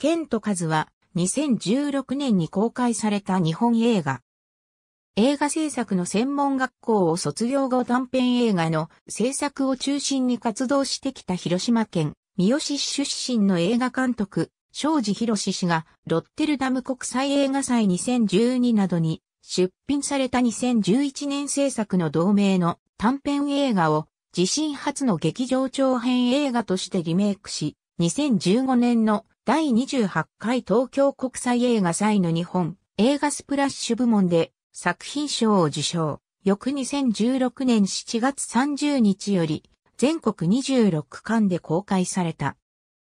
ケントカズは2016年に公開された日本映画。映画制作の専門学校を卒業後短編映画の制作を中心に活動してきた広島県三好市出身の映画監督、庄司博氏がロッテルダム国際映画祭2012などに出品された2011年制作の同名の短編映画を自身初の劇場長編映画としてリメイクし、2015年の第28回東京国際映画祭の日本映画スプラッシュ部門で作品賞を受賞。翌2016年7月30日より全国26巻で公開された。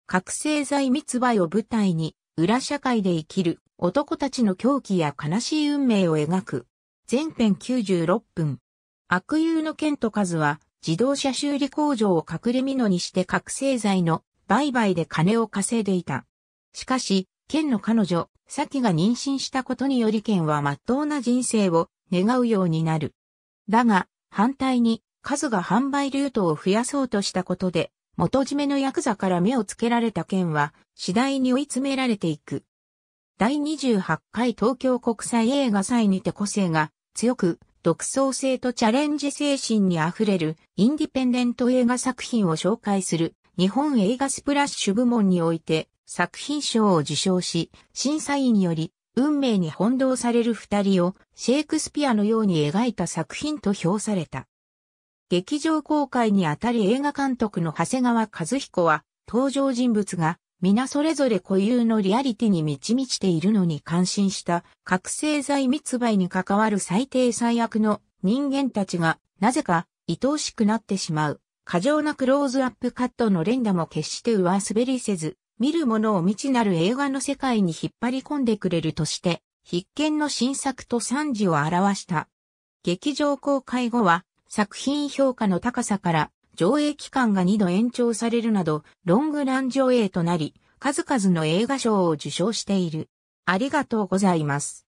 覚醒剤密売を舞台に裏社会で生きる男たちの狂気や悲しい運命を描く。全編96分。悪友の剣と数は自動車修理工場を隠れ蓑にして覚醒剤の売買で金を稼いでいた。しかし、県の彼女、サキが妊娠したことにより県は真っ当な人生を願うようになる。だが、反対に、数が販売ルートを増やそうとしたことで、元締めのヤクザから目をつけられた県は、次第に追い詰められていく。第28回東京国際映画祭にて個性が強く、独創性とチャレンジ精神に溢れるインディペンデント映画作品を紹介する日本映画スプラッシュ部門において作品賞を受賞し、審査員により、運命に翻弄される二人をシェイクスピアのように描いた作品と評された。劇場公開にあたり映画監督の長谷川和彦は、登場人物が皆それぞれ固有のリアリティに満ち満ちているのに感心した覚醒剤密売に関わる最低最悪の人間たちがなぜか愛おしくなってしまう。過剰なクローズアップカットの連打も決して上滑りせず、見る者を未知なる映画の世界に引っ張り込んでくれるとして、必見の新作と賛辞を表した。劇場公開後は、作品評価の高さから、上映期間が2度延長されるなど、ロングラン上映となり、数々の映画賞を受賞している。ありがとうございます。